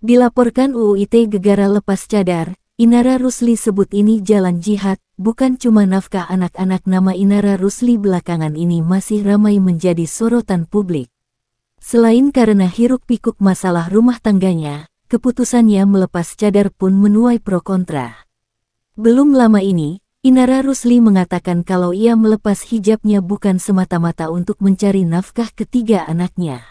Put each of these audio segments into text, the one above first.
Dilaporkan UU UIT gegara lepas cadar, Inara Rusli sebut ini jalan jihad, bukan cuma nafkah anak-anak nama Inara Rusli belakangan ini masih ramai menjadi sorotan publik. Selain karena hiruk pikuk masalah rumah tangganya, keputusannya melepas cadar pun menuai pro kontra. Belum lama ini, Inara Rusli mengatakan kalau ia melepas hijabnya bukan semata-mata untuk mencari nafkah ketiga anaknya.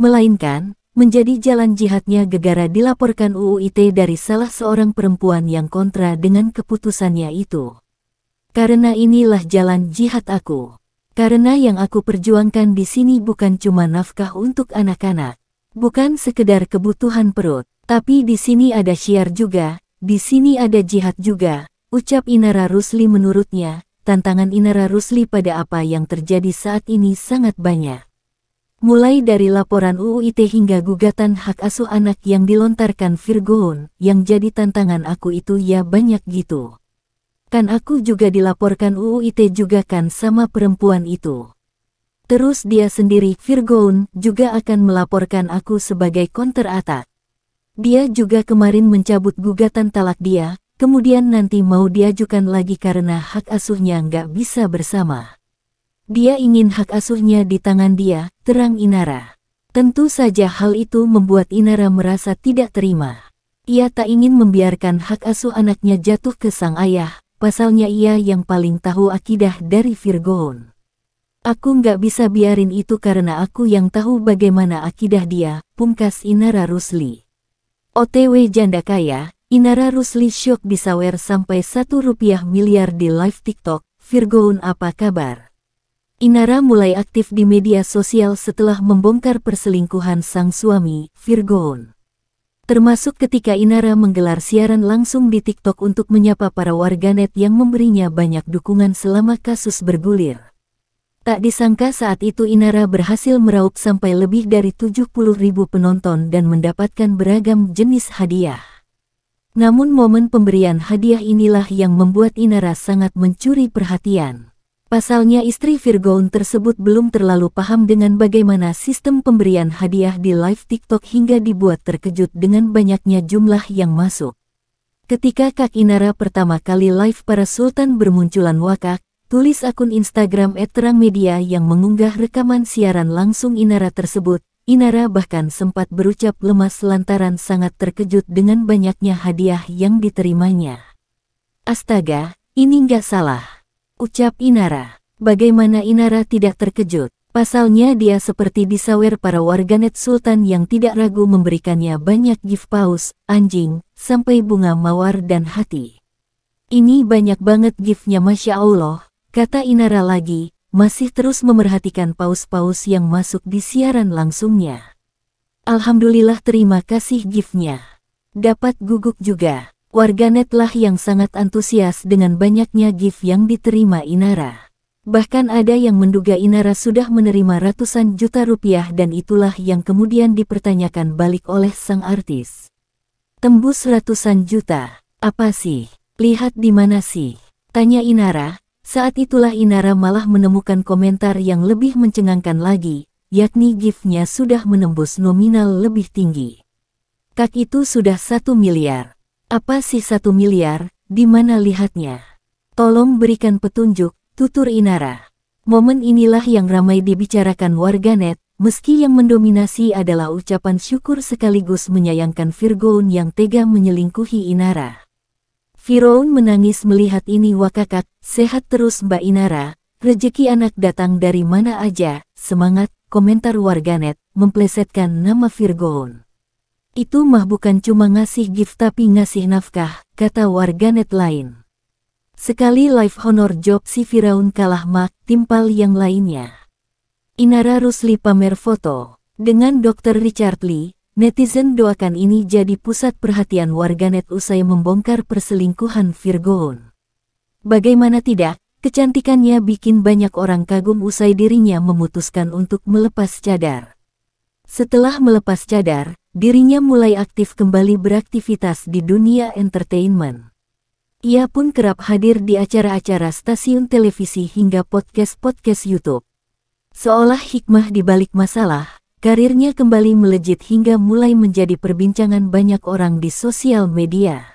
Melainkan, menjadi jalan jihadnya gegara dilaporkan UU Ite dari salah seorang perempuan yang kontra dengan keputusannya itu. Karena inilah jalan jihad aku. Karena yang aku perjuangkan di sini bukan cuma nafkah untuk anak-anak, bukan sekedar kebutuhan perut, tapi di sini ada syiar juga, di sini ada jihad juga, ucap Inara Rusli menurutnya, tantangan Inara Rusli pada apa yang terjadi saat ini sangat banyak mulai dari laporan UU ITE hingga gugatan hak asuh anak yang dilontarkan Virgoon, yang jadi tantangan aku itu ya banyak gitu. Kan aku juga dilaporkan UU ITE juga kan sama perempuan itu. Terus dia sendiri, Virgoon, juga akan melaporkan aku sebagai konter attack. Dia juga kemarin mencabut gugatan talak dia, kemudian nanti mau diajukan lagi karena hak asuhnya nggak bisa bersama. Dia ingin hak asuhnya di tangan dia, terang Inara. Tentu saja hal itu membuat Inara merasa tidak terima. Ia tak ingin membiarkan hak asuh anaknya jatuh ke sang ayah, pasalnya ia yang paling tahu akidah dari Virgoon. Aku nggak bisa biarin itu karena aku yang tahu bagaimana akidah dia, pungkas Inara Rusli. OTW janda kaya, Inara Rusli syok bisa wear sampai satu rupiah miliar di live TikTok, Virgoon apa kabar? Inara mulai aktif di media sosial setelah membongkar perselingkuhan sang suami, Virgoon. Termasuk ketika Inara menggelar siaran langsung di TikTok untuk menyapa para warganet yang memberinya banyak dukungan selama kasus bergulir. Tak disangka saat itu Inara berhasil meraup sampai lebih dari 70 ribu penonton dan mendapatkan beragam jenis hadiah. Namun momen pemberian hadiah inilah yang membuat Inara sangat mencuri perhatian. Pasalnya istri Virgoon tersebut belum terlalu paham dengan bagaimana sistem pemberian hadiah di live TikTok hingga dibuat terkejut dengan banyaknya jumlah yang masuk. Ketika Kak Inara pertama kali live para Sultan bermunculan wakak, tulis akun Instagram Eterang Media yang mengunggah rekaman siaran langsung Inara tersebut, Inara bahkan sempat berucap lemas lantaran sangat terkejut dengan banyaknya hadiah yang diterimanya. Astaga, ini nggak salah ucap Inara. Bagaimana Inara tidak terkejut? Pasalnya dia seperti disawer para warganet Sultan yang tidak ragu memberikannya banyak gift paus, anjing, sampai bunga mawar dan hati. Ini banyak banget giftnya Masya Allah, kata Inara lagi, masih terus memerhatikan paus-paus yang masuk di siaran langsungnya. Alhamdulillah terima kasih giftnya. Dapat guguk juga warganetlah yang sangat antusias dengan banyaknya gift yang diterima Inara. Bahkan ada yang menduga Inara sudah menerima ratusan juta rupiah dan itulah yang kemudian dipertanyakan balik oleh sang artis. Tembus ratusan juta, apa sih? Lihat di mana sih? Tanya Inara, saat itulah Inara malah menemukan komentar yang lebih mencengangkan lagi, yakni giftnya sudah menembus nominal lebih tinggi. Kak itu sudah satu miliar, apa sih satu miliar, di mana lihatnya? Tolong berikan petunjuk, tutur Inara. Momen inilah yang ramai dibicarakan warganet, meski yang mendominasi adalah ucapan syukur sekaligus menyayangkan Virgoun yang tega menyelingkuhi Inara. Firoun menangis melihat ini wakakak, sehat terus Mbak Inara, rejeki anak datang dari mana aja, semangat, komentar warganet, memplesetkan nama Virgoun itu mah bukan cuma ngasih gift tapi ngasih nafkah, kata warganet lain. Sekali live honor job si Firaun kalah mak, timpal yang lainnya. Inara Rusli pamer foto. Dengan Dr. Richard Lee, netizen doakan ini jadi pusat perhatian warganet usai membongkar perselingkuhan Virgoon. Bagaimana tidak, kecantikannya bikin banyak orang kagum usai dirinya memutuskan untuk melepas cadar. Setelah melepas cadar, dirinya mulai aktif kembali beraktivitas di dunia entertainment. Ia pun kerap hadir di acara-acara stasiun televisi hingga podcast-podcast YouTube. Seolah hikmah di balik masalah, karirnya kembali melejit hingga mulai menjadi perbincangan banyak orang di sosial media.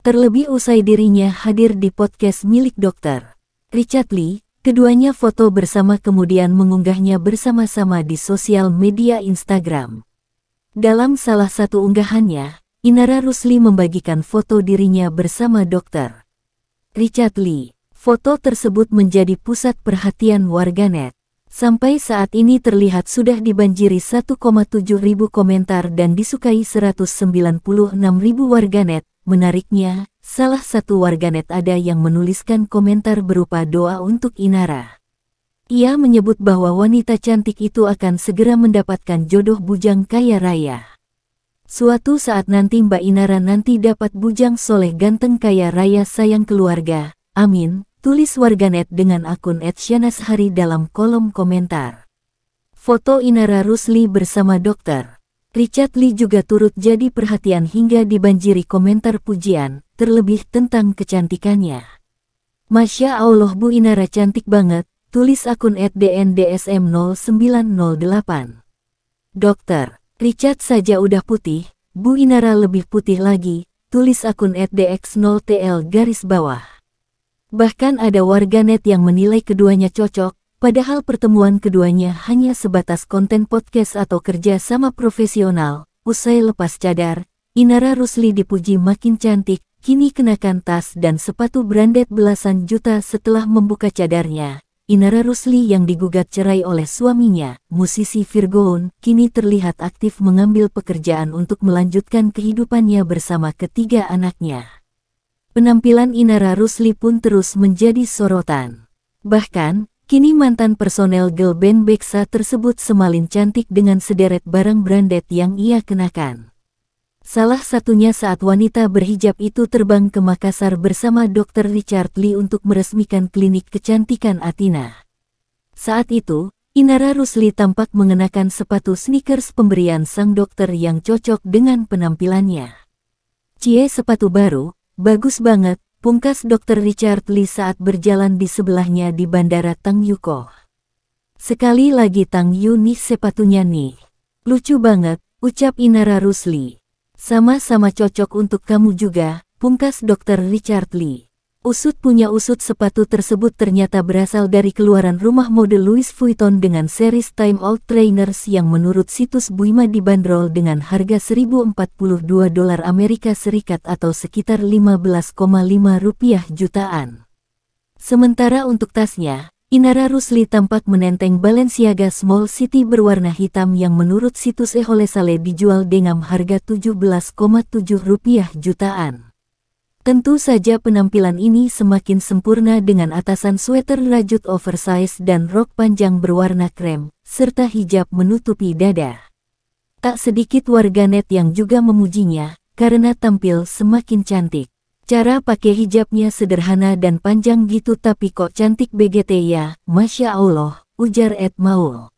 Terlebih usai dirinya hadir di podcast milik dokter Richard Lee, keduanya foto bersama kemudian mengunggahnya bersama-sama di sosial media Instagram. Dalam salah satu unggahannya, Inara Rusli membagikan foto dirinya bersama dokter. Richard Lee, foto tersebut menjadi pusat perhatian warganet. Sampai saat ini terlihat sudah dibanjiri 1,7 ribu komentar dan disukai 196 ribu warganet. Menariknya, salah satu warganet ada yang menuliskan komentar berupa doa untuk Inara. Ia menyebut bahwa wanita cantik itu akan segera mendapatkan jodoh bujang kaya raya. Suatu saat nanti Mbak Inara nanti dapat bujang soleh ganteng kaya raya sayang keluarga. Amin, tulis warganet dengan akun Hari dalam kolom komentar. Foto Inara Rusli bersama dokter. Richard Lee juga turut jadi perhatian hingga dibanjiri komentar pujian, terlebih tentang kecantikannya. Masya Allah Bu Inara cantik banget, Tulis akun @dndsm0908. Dokter, Richard saja udah putih, Bu Inara lebih putih lagi, tulis akun @dx0tl garis bawah. Bahkan ada warganet yang menilai keduanya cocok, padahal pertemuan keduanya hanya sebatas konten podcast atau kerja sama profesional. Usai lepas cadar, Inara Rusli dipuji makin cantik, kini kenakan tas dan sepatu branded belasan juta setelah membuka cadarnya. Inara Rusli yang digugat cerai oleh suaminya, musisi Virgoon, kini terlihat aktif mengambil pekerjaan untuk melanjutkan kehidupannya bersama ketiga anaknya. Penampilan Inara Rusli pun terus menjadi sorotan. Bahkan, kini mantan personel girl band Beksa tersebut semalin cantik dengan sederet barang branded yang ia kenakan. Salah satunya saat wanita berhijab itu terbang ke Makassar bersama Dr. Richard Lee untuk meresmikan klinik kecantikan Athena. Saat itu, Inara Rusli tampak mengenakan sepatu sneakers pemberian sang dokter yang cocok dengan penampilannya. Cie sepatu baru, bagus banget, pungkas Dr. Richard Lee saat berjalan di sebelahnya di Bandara Tang Yuko. Sekali lagi Tang Yu nih sepatunya nih. Lucu banget, ucap Inara Rusli. Sama-sama cocok untuk kamu juga, pungkas Dr. Richard Lee. Usut punya usut sepatu tersebut ternyata berasal dari keluaran rumah mode Louis Vuitton dengan series Time Out Trainers yang menurut situs Buima dibanderol dengan harga 1042 dolar Amerika Serikat atau sekitar 15,5 rupiah jutaan. Sementara untuk tasnya, Inara Rusli tampak menenteng Balenciaga Small City berwarna hitam yang menurut situs Eholesale dijual dengan harga 17,7 rupiah jutaan. Tentu saja penampilan ini semakin sempurna dengan atasan sweater rajut oversize dan rok panjang berwarna krem, serta hijab menutupi dada. Tak sedikit warganet yang juga memujinya, karena tampil semakin cantik. Cara pakai hijabnya sederhana dan panjang gitu tapi kok cantik BGT ya, Masya Allah, ujar Ed Maul.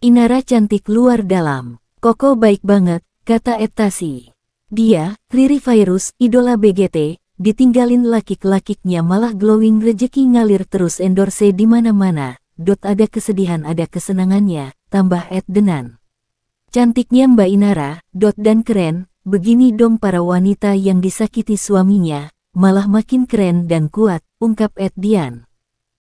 Inara cantik luar dalam, Koko baik banget, kata Ed Tasi. Dia, Riri Virus, idola BGT, ditinggalin laki lakiknya malah glowing rejeki ngalir terus endorse di mana-mana. Dot ada kesedihan ada kesenangannya, tambah Ed Denan. Cantiknya Mbak Inara, Dot dan keren, Begini dong para wanita yang disakiti suaminya, malah makin keren dan kuat, ungkap Ed Dian.